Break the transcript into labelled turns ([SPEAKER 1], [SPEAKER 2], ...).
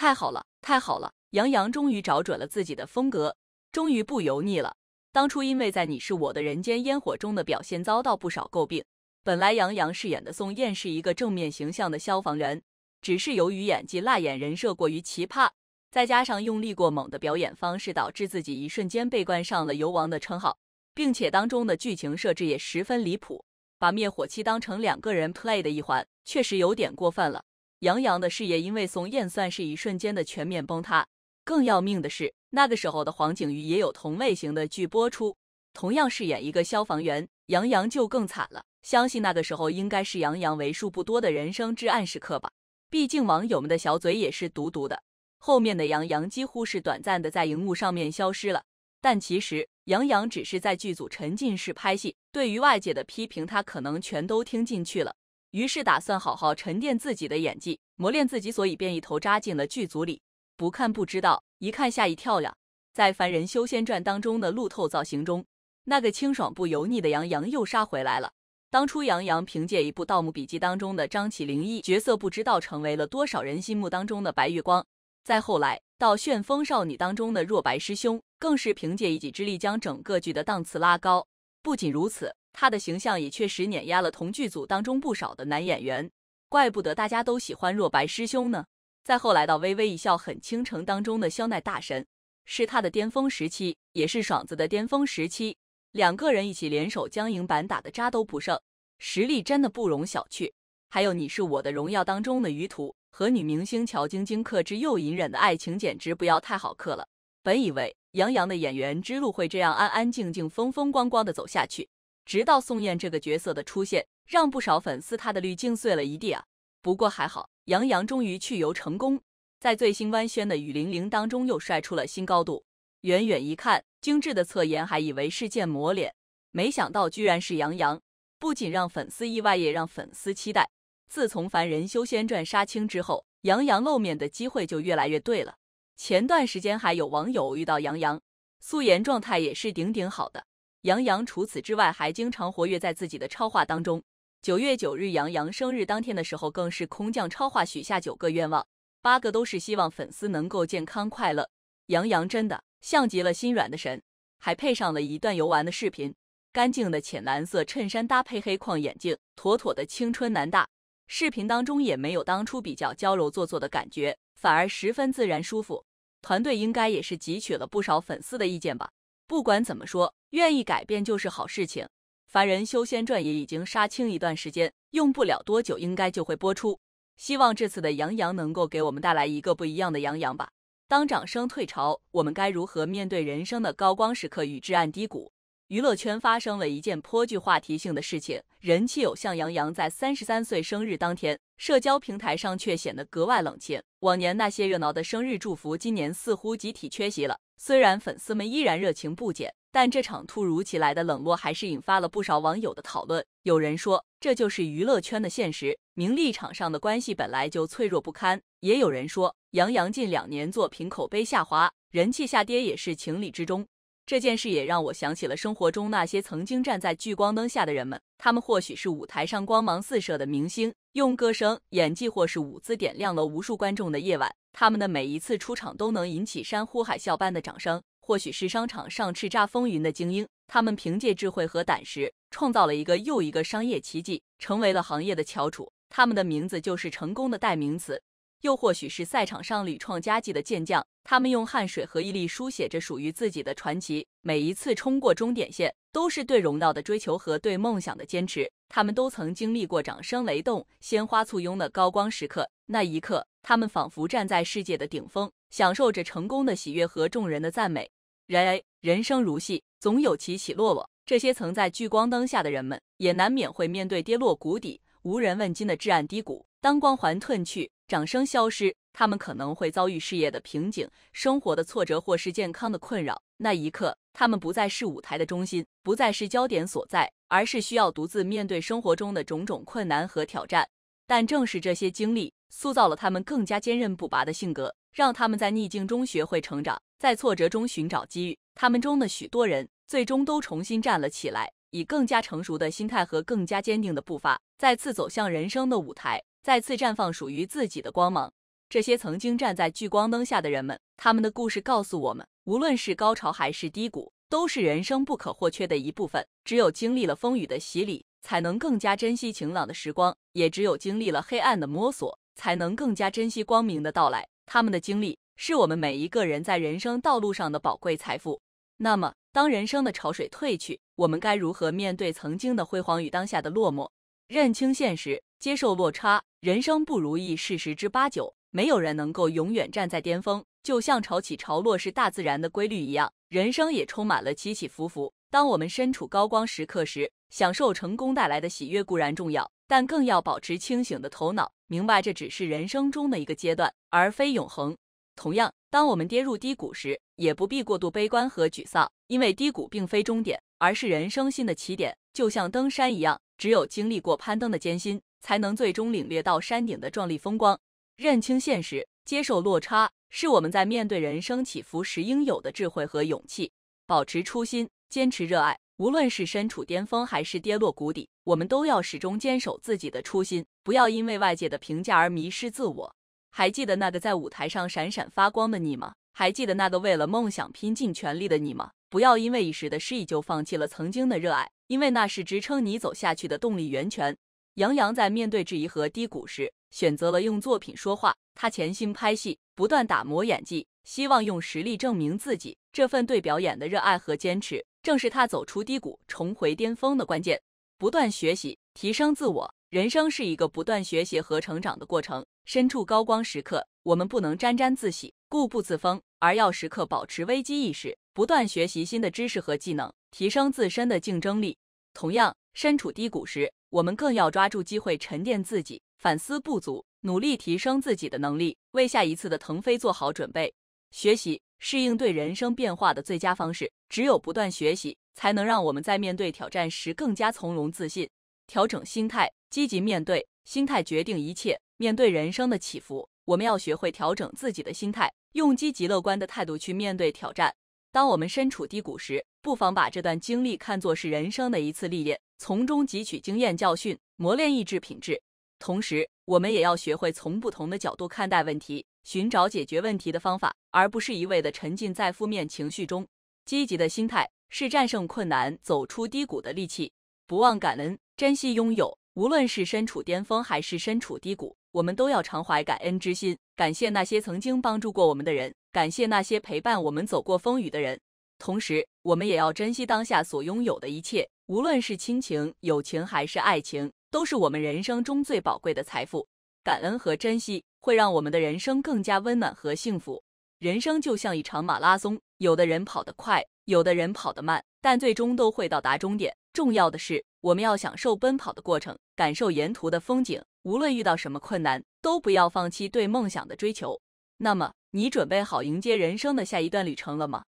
[SPEAKER 1] 太好了，太好了！杨洋终于找准了自己的风格，终于不油腻了。当初因为在《你是我的人间烟火》中的表现遭到不少诟病，本来杨洋饰演的宋焰是一个正面形象的消防员，只是由于演技辣眼、人设过于奇葩，再加上用力过猛的表演方式，导致自己一瞬间被冠上了“油王”的称号，并且当中的剧情设置也十分离谱，把灭火器当成两个人 play 的一环，确实有点过分了。杨洋的事业因为宋焰算是一瞬间的全面崩塌，更要命的是，那个时候的黄景瑜也有同类型的剧播出，同样饰演一个消防员，杨洋就更惨了。相信那个时候应该是杨洋为数不多的人生至暗时刻吧。毕竟网友们的小嘴也是毒毒的，后面的杨洋几乎是短暂的在荧幕上面消失了。但其实杨洋只是在剧组沉浸式拍戏，对于外界的批评他可能全都听进去了。于是打算好好沉淀自己的演技，磨练自己，所以便一头扎进了剧组里。不看不知道，一看吓一跳呀！在《凡人修仙传》当中的路透造型中，那个清爽不油腻的杨洋又杀回来了。当初杨洋凭借一部《盗墓笔记》当中的张起灵一角色，不知道成为了多少人心目当中的白月光。再后来到《旋风少女》当中的若白师兄，更是凭借一己之力将整个剧的档次拉高。不仅如此。他的形象也确实碾压了同剧组当中不少的男演员，怪不得大家都喜欢若白师兄呢。再后来到《微微一笑很倾城》当中的肖奈大神，是他的巅峰时期，也是爽子的巅峰时期，两个人一起联手将影版打的渣都不剩，实力真的不容小觑。还有《你是我的荣耀》当中的于途和女明星乔晶晶克制又隐忍的爱情，简直不要太好磕了。本以为杨洋的演员之路会这样安安静静、风风光光的走下去。直到宋焰这个角色的出现，让不少粉丝他的滤镜碎了一地啊！不过还好，杨洋终于去游成功，在最新官宣的《雨霖铃》当中又帅出了新高度。远远一看，精致的侧颜还以为是建模脸，没想到居然是杨洋，不仅让粉丝意外，也让粉丝期待。自从《凡人修仙传》杀青之后，杨洋露面的机会就越来越对了。前段时间还有网友遇到杨洋，素颜状态也是顶顶好的。杨洋除此之外，还经常活跃在自己的超话当中。九月九日，杨洋生日当天的时候，更是空降超话，许下九个愿望，八个都是希望粉丝能够健康快乐。杨洋真的像极了心软的神，还配上了一段游玩的视频，干净的浅蓝色衬衫搭配黑框眼镜，妥妥的青春男大。视频当中也没有当初比较娇柔做作的感觉，反而十分自然舒服。团队应该也是汲取了不少粉丝的意见吧。不管怎么说，愿意改变就是好事情。《凡人修仙传》也已经杀青一段时间，用不了多久应该就会播出。希望这次的杨洋能够给我们带来一个不一样的杨洋吧。当掌声退潮，我们该如何面对人生的高光时刻与至暗低谷？娱乐圈发生了一件颇具话题性的事情：人气偶像杨洋在三十三岁生日当天，社交平台上却显得格外冷清。往年那些热闹的生日祝福，今年似乎集体缺席了。虽然粉丝们依然热情不减，但这场突如其来的冷落还是引发了不少网友的讨论。有人说，这就是娱乐圈的现实，名利场上的关系本来就脆弱不堪；也有人说，杨洋近两年作品口碑下滑，人气下跌也是情理之中。这件事也让我想起了生活中那些曾经站在聚光灯下的人们，他们或许是舞台上光芒四射的明星，用歌声、演技或是舞姿点亮了无数观众的夜晚。他们的每一次出场都能引起山呼海啸般的掌声，或许是商场上叱咤风云的精英，他们凭借智慧和胆识，创造了一个又一个商业奇迹，成为了行业的翘楚。他们的名字就是成功的代名词。又或许是赛场上屡创佳绩的健将，他们用汗水和毅力书写着属于自己的传奇。每一次冲过终点线，都是对荣耀的追求和对梦想的坚持。他们都曾经历过掌声雷动、鲜花簇拥的高光时刻，那一刻。他们仿佛站在世界的顶峰，享受着成功的喜悦和众人的赞美。然而，人生如戏，总有起起落落。这些曾在聚光灯下的人们，也难免会面对跌落谷底、无人问津的至暗低谷。当光环褪去，掌声消失，他们可能会遭遇事业的瓶颈、生活的挫折，或是健康的困扰。那一刻，他们不再是舞台的中心，不再是焦点所在，而是需要独自面对生活中的种种困难和挑战。但正是这些经历，塑造了他们更加坚韧不拔的性格，让他们在逆境中学会成长，在挫折中寻找机遇。他们中的许多人最终都重新站了起来，以更加成熟的心态和更加坚定的步伐，再次走向人生的舞台，再次绽放属于自己的光芒。这些曾经站在聚光灯下的人们，他们的故事告诉我们，无论是高潮还是低谷，都是人生不可或缺的一部分。只有经历了风雨的洗礼，才能更加珍惜晴朗的时光；也只有经历了黑暗的摸索，才能更加珍惜光明的到来。他们的经历是我们每一个人在人生道路上的宝贵财富。那么，当人生的潮水退去，我们该如何面对曾经的辉煌与当下的落寞？认清现实，接受落差。人生不如意是十之八九，没有人能够永远站在巅峰。就像潮起潮落是大自然的规律一样，人生也充满了起起伏伏。当我们身处高光时刻时，享受成功带来的喜悦固然重要，但更要保持清醒的头脑。明白这只是人生中的一个阶段，而非永恒。同样，当我们跌入低谷时，也不必过度悲观和沮丧，因为低谷并非终点，而是人生新的起点。就像登山一样，只有经历过攀登的艰辛，才能最终领略到山顶的壮丽风光。认清现实，接受落差，是我们在面对人生起伏时应有的智慧和勇气。保持初心，坚持热爱。无论是身处巅峰还是跌落谷底，我们都要始终坚守自己的初心，不要因为外界的评价而迷失自我。还记得那个在舞台上闪闪发光的你吗？还记得那个为了梦想拼尽全力的你吗？不要因为一时的失意就放弃了曾经的热爱，因为那是支撑你走下去的动力源泉。杨洋在面对质疑和低谷时，选择了用作品说话。他潜心拍戏，不断打磨演技。希望用实力证明自己，这份对表演的热爱和坚持，正是他走出低谷、重回巅峰的关键。不断学习，提升自我，人生是一个不断学习和成长的过程。身处高光时刻，我们不能沾沾自喜、固步自封，而要时刻保持危机意识，不断学习新的知识和技能，提升自身的竞争力。同样，身处低谷时，我们更要抓住机会沉淀自己，反思不足，努力提升自己的能力，为下一次的腾飞做好准备。学习适应对人生变化的最佳方式。只有不断学习，才能让我们在面对挑战时更加从容自信。调整心态，积极面对。心态决定一切。面对人生的起伏，我们要学会调整自己的心态，用积极乐观的态度去面对挑战。当我们身处低谷时，不妨把这段经历看作是人生的一次历练，从中汲取经验教训，磨练意志品质。同时，我们也要学会从不同的角度看待问题。寻找解决问题的方法，而不是一味的沉浸在负面情绪中。积极的心态是战胜困难、走出低谷的利器。不忘感恩，珍惜拥有。无论是身处巅峰还是身处低谷，我们都要常怀感恩之心，感谢那些曾经帮助过我们的人，感谢那些陪伴我们走过风雨的人。同时，我们也要珍惜当下所拥有的一切，无论是亲情、友情还是爱情，都是我们人生中最宝贵的财富。感恩和珍惜会让我们的人生更加温暖和幸福。人生就像一场马拉松，有的人跑得快，有的人跑得慢，但最终都会到达终点。重要的是，我们要享受奔跑的过程，感受沿途的风景。无论遇到什么困难，都不要放弃对梦想的追求。那么，你准备好迎接人生的下一段旅程了吗？